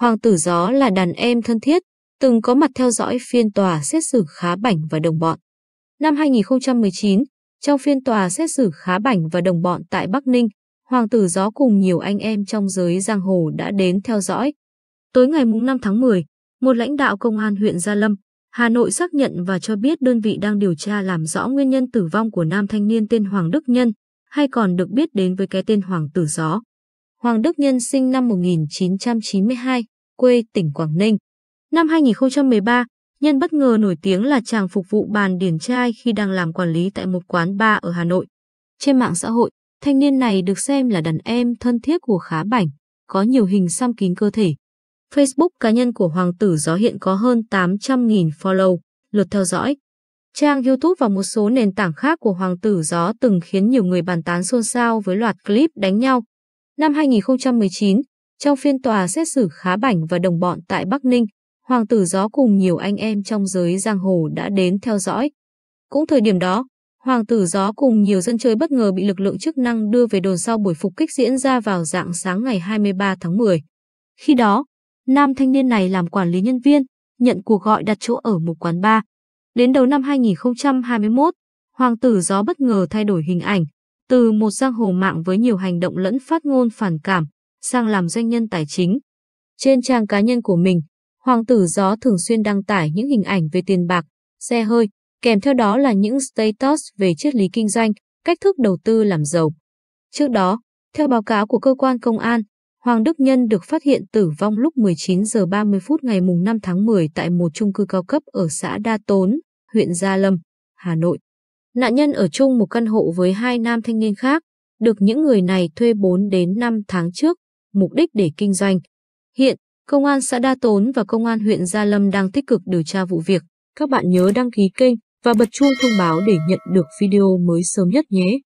Hoàng tử gió là đàn em thân thiết, từng có mặt theo dõi phiên tòa xét xử Khá Bảnh và đồng bọn. Năm 2019, trong phiên tòa xét xử Khá Bảnh và đồng bọn tại Bắc Ninh, Hoàng tử gió cùng nhiều anh em trong giới giang hồ đã đến theo dõi. Tối ngày 5 tháng 10, một lãnh đạo công an huyện Gia Lâm, Hà Nội xác nhận và cho biết đơn vị đang điều tra làm rõ nguyên nhân tử vong của nam thanh niên tên Hoàng Đức Nhân, hay còn được biết đến với cái tên Hoàng tử gió. Hoàng Đức Nhân sinh năm 1992, quê tỉnh Quảng Ninh. Năm 2013, Nhân bất ngờ nổi tiếng là chàng phục vụ bàn điển trai khi đang làm quản lý tại một quán bar ở Hà Nội. Trên mạng xã hội, thanh niên này được xem là đàn em thân thiết của Khá Bảnh, có nhiều hình xăm kín cơ thể. Facebook cá nhân của Hoàng tử gió hiện có hơn 800.000 follow, lượt theo dõi. Trang YouTube và một số nền tảng khác của Hoàng tử gió từng khiến nhiều người bàn tán xôn xao với loạt clip đánh nhau, Năm 2019, trong phiên tòa xét xử Khá Bảnh và đồng bọn tại Bắc Ninh, Hoàng tử Gió cùng nhiều anh em trong giới giang hồ đã đến theo dõi. Cũng thời điểm đó, Hoàng tử Gió cùng nhiều dân chơi bất ngờ bị lực lượng chức năng đưa về đồn sau buổi phục kích diễn ra vào dạng sáng ngày 23 tháng 10. Khi đó, nam thanh niên này làm quản lý nhân viên, nhận cuộc gọi đặt chỗ ở một quán bar. Đến đầu năm 2021, Hoàng tử Gió bất ngờ thay đổi hình ảnh, từ một giang hồ mạng với nhiều hành động lẫn phát ngôn phản cảm, sang làm doanh nhân tài chính. Trên trang cá nhân của mình, Hoàng tử gió thường xuyên đăng tải những hình ảnh về tiền bạc, xe hơi, kèm theo đó là những status về triết lý kinh doanh, cách thức đầu tư làm giàu. Trước đó, theo báo cáo của cơ quan công an, Hoàng Đức Nhân được phát hiện tử vong lúc 19 giờ 30 phút ngày 5 tháng 10 tại một chung cư cao cấp ở xã Đa Tốn, huyện Gia Lâm, Hà Nội. Nạn nhân ở chung một căn hộ với hai nam thanh niên khác, được những người này thuê 4 đến 5 tháng trước, mục đích để kinh doanh. Hiện, Công an xã Đa Tốn và Công an huyện Gia Lâm đang tích cực điều tra vụ việc. Các bạn nhớ đăng ký kênh và bật chuông thông báo để nhận được video mới sớm nhất nhé.